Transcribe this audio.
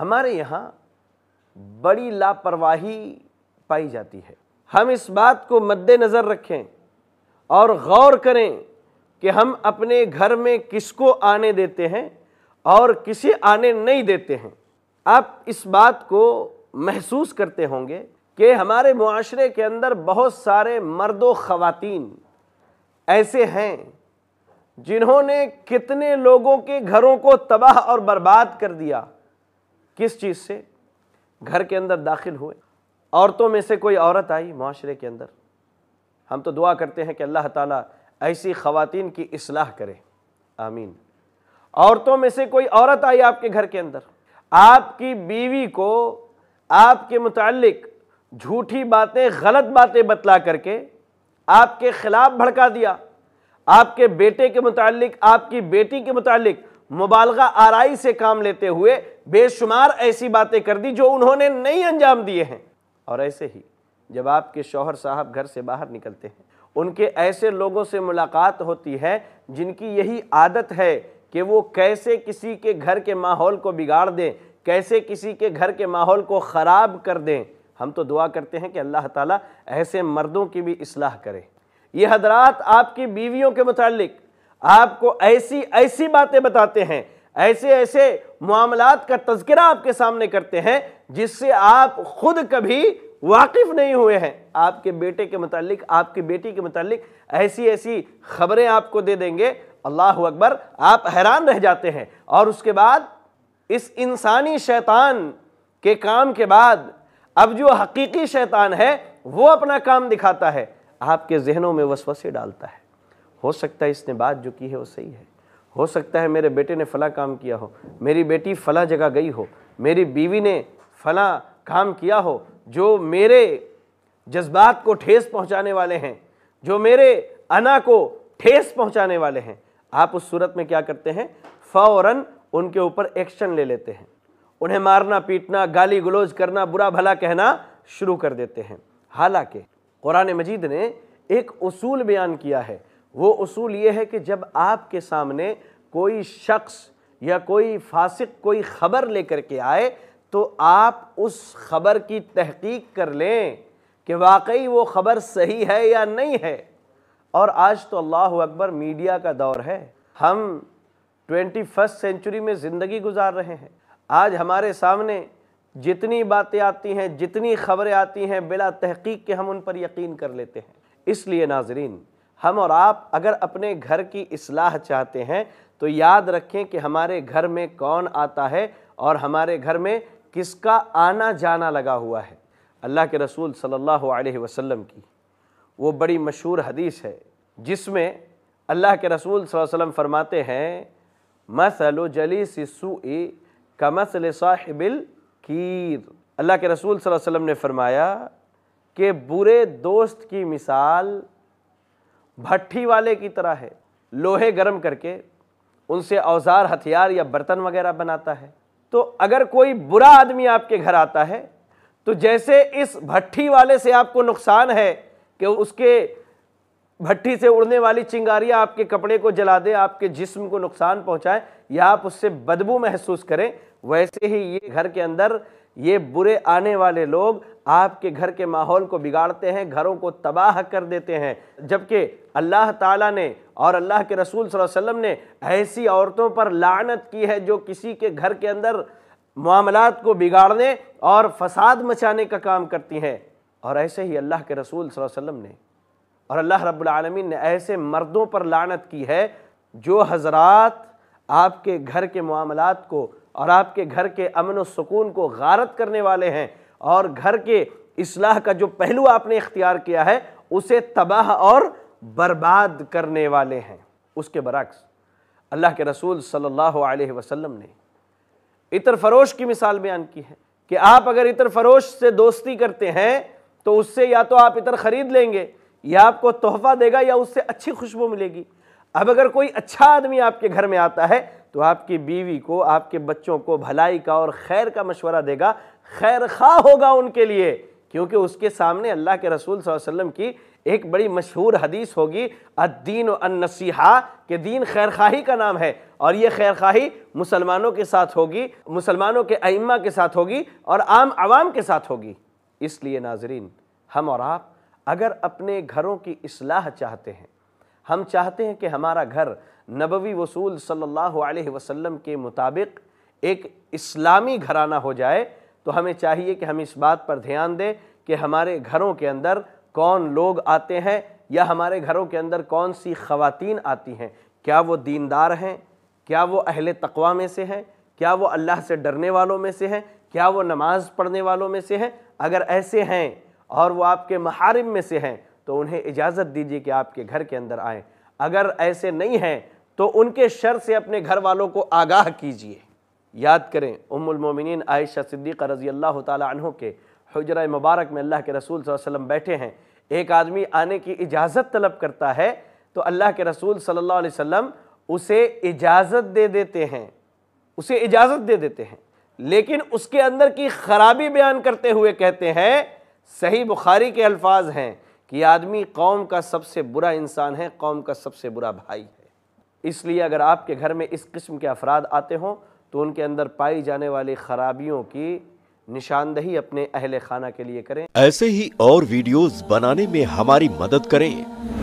हमारे यहाँ बड़ी लापरवाही पाई जाती है हम इस बात को मद्देनज़र रखें और गौर करें कि हम अपने घर में किसको आने देते हैं और किसे आने नहीं देते हैं आप इस बात को महसूस करते होंगे कि हमारे माशरे के अंदर बहुत सारे मर्द ख़वातीन ऐसे हैं जिन्होंने कितने लोगों के घरों को तबाह और बर्बाद कर दिया किस चीज़ से घर के अंदर दाखिल हुए औरतों में से कोई औरत आई माशरे के अंदर हम तो दुआ करते हैं कि अल्लाह ताला ऐसी ख़वातीन की असलाह करे आमीन औरतों में से कोई औरत आई आपके घर के अंदर आपकी बीवी को आपके मुतलक झूठी बातें गलत बातें बतला करके आपके ख़िलाफ़ भड़का दिया आपके बेटे के मुतालिक आपकी बेटी के मुतालिक मुबालगा आरई से काम लेते हुए बेशुमार ऐसी बातें कर दी जो उन्होंने नहीं अंजाम दिए हैं और ऐसे ही जब आपके शौहर साहब घर से बाहर निकलते हैं उनके ऐसे लोगों से मुलाकात होती है जिनकी यही आदत है कि वो कैसे किसी के घर के माहौल को बिगाड़ दें कैसे किसी के घर के माहौल को ख़राब कर दें हम तो दुआ करते हैं कि अल्लाह ताला ऐसे मर्दों की भी इसलाह करे ये हजरात आपकी बीवियों के मुतलक़ आपको ऐसी ऐसी बातें बताते हैं ऐसे ऐसे मामलात का तस्करा आपके सामने करते हैं जिससे आप खुद कभी वाकिफ़ नहीं हुए हैं आपके बेटे के मतलब आपकी बेटी के मतलब ऐसी ऐसी खबरें आपको दे देंगे अल्लाह अकबर आप हैरान रह जाते हैं और उसके बाद इस इंसानी शैतान के काम के बाद अब जो हकीकी शैतान है वो अपना काम दिखाता है आपके जहनों में वसवसे डालता है हो सकता है इसने बात जो की है वो सही है हो सकता है मेरे बेटे ने फ़ला काम किया हो मेरी बेटी फ़ला जगह गई हो मेरी बीवी ने फ़ला काम किया हो जो मेरे जज्बात को ठेस पहुंचाने वाले हैं जो मेरे अना को ठेस पहुंचाने वाले हैं आप उस सूरत में क्या करते हैं फ़ौरन उनके ऊपर एक्शन ले लेते हैं उन्हें मारना पीटना गाली गलोज करना बुरा भला कहना शुरू कर देते हैं हालांकि कुरान मजीद ने एक उसूल बयान किया है वो असूल ये है कि जब आपके सामने कोई शख्स या कोई फासिक कोई ख़बर लेकर के आए तो आप उस ख़बर की तहकीक कर लें कि वाकई वो ख़बर सही है या नहीं है और आज तो अल्लाह अकबर मीडिया का दौर है हम ट्वेंटी फर्स्ट सेंचुरी में ज़िंदगी गुजार रहे हैं आज हमारे सामने जितनी बातें आती हैं जितनी खबरें आती हैं बिला तहकीक के हम उन पर यकीन कर लेते हैं इसलिए नाजरीन हम और आप अगर अपने घर की असलाह चाहते हैं तो याद रखें कि हमारे घर में कौन आता है और हमारे घर में किसका आना जाना लगा हुआ है अल्लाह के रसूल सल्लल्लाहु अलैहि वसल्लम की वो बड़ी मशहूर हदीस है जिसमें अल्लाह के रसूल वसल्लम फरमाते हैं मसल जली सिसू का मसल साहिबिल कीर अल्लाह के रसूल वसल्लम ने फरमाया कि बुरे दोस्त की मिसाल भट्टी वाले की तरह है लोहे गर्म करके उनसे औजार हथियार या बर्तन वगैरह बनाता है तो अगर कोई बुरा आदमी आपके घर आता है तो जैसे इस भट्टी वाले से आपको नुकसान है कि उसके भट्टी से उड़ने वाली चिंगारियाँ आपके कपड़े को जला दे आपके जिस्म को नुकसान पहुँचाएं या आप उससे बदबू महसूस करें वैसे ही ये घर के अंदर ये बुरे आने वाले लोग आपके घर के माहौल को बिगाड़ते हैं घरों को तबाह कर देते हैं जबकि अल्लाह ताला ने और अल्लाह के रसूल वसल्लम ने ऐसी औरतों पर लानत की है जो किसी के घर के अंदर मामलात को बिगाड़ने और फसाद मचाने का काम करती हैं और ऐसे ही अल्लाह के रसूल वसल्लम ने और अल्लाह रब्लमीन ने ऐसे मर्दों पर लानत की है जो हजरात आपके घर के मामलात को और आपके घर के अमन व सुकून को गारत करने वाले हैं और घर के असलाह का जो पहलू आपने इख्तियार किया है उसे तबाह और बर्बाद करने वाले हैं उसके बरक्स अल्लाह के रसूल सल्लल्लाहु अलैहि वसल्लम ने इतर फरोश की मिसाल बयान की है कि आप अगर इतर फरोश से दोस्ती करते हैं तो उससे या तो आप इतर ख़रीद लेंगे या आपको तोहफा देगा या उससे अच्छी खुशबू मिलेगी अब अगर कोई अच्छा आदमी आपके घर में आता है तो आपकी बीवी को आपके बच्चों को भलाई का और खैर का मशवरा देगा खैर खा होगा उनके लिए क्योंकि उसके सामने अल्लाह के रसूल वसल्लम की एक बड़ी मशहूर हदीस होगी अद्दीन अनसीहा के दीन खैर खाही का नाम है और ये खैर खाही मुसलमानों के साथ होगी मुसलमानों के अइमा के साथ होगी और आम आवाम के साथ होगी इसलिए नाजरीन हम और आप अगर अपने घरों की असलाह चाहते हैं हम चाहते हैं कि हमारा घर नबवी वसूल सल्लल्लाहु अलैहि वसल्लम के मुताबिक एक इस्लामी घराना हो जाए तो हमें चाहिए कि हम इस बात पर ध्यान दें कि हमारे घरों के अंदर कौन लोग आते हैं या हमारे घरों के अंदर कौन सी खवतिन आती हैं क्या वो दीनदार हैं क्या वो अहल तकवा में से हैं क्या वो अल्लाह से डरने वालों में से हैं क्या वो नमाज़ पढ़ने वालों में से हैं अगर ऐसे हैं और वो आपके महारिम में से हैं तो उन्हें इजाज़त दीजिए कि आपके घर के अंदर आएँ अगर ऐसे नहीं हैं तो उनके शर से अपने घर वालों को आगाह कीजिए याद करें उम्मिन आयशा सिद्दीक़ रज़ी अल्लाह तहों के हजरा मुबारक में अल्लाह के रसूल वसम बैठे हैं एक आदमी आने की इजाज़त तलब करता है तो अल्लाह के रसूल सल्ला अलैहि उसे इजाज़त दे देते हैं उसे इजाज़त दे देते हैं लेकिन उसके अंदर की खराबी बयान करते हुए कहते हैं सही बुखारी के अल्फाज हैं कि आदमी कौम का सबसे बुरा इंसान है कौम का सबसे बुरा भाई है इसलिए अगर आपके घर में इस किस्म के अफराद आते हों तो उनके अंदर पाई जाने वाली खराबियों की निशानदही अपने अहले खाना के लिए करें ऐसे ही और वीडियोस बनाने में हमारी मदद करें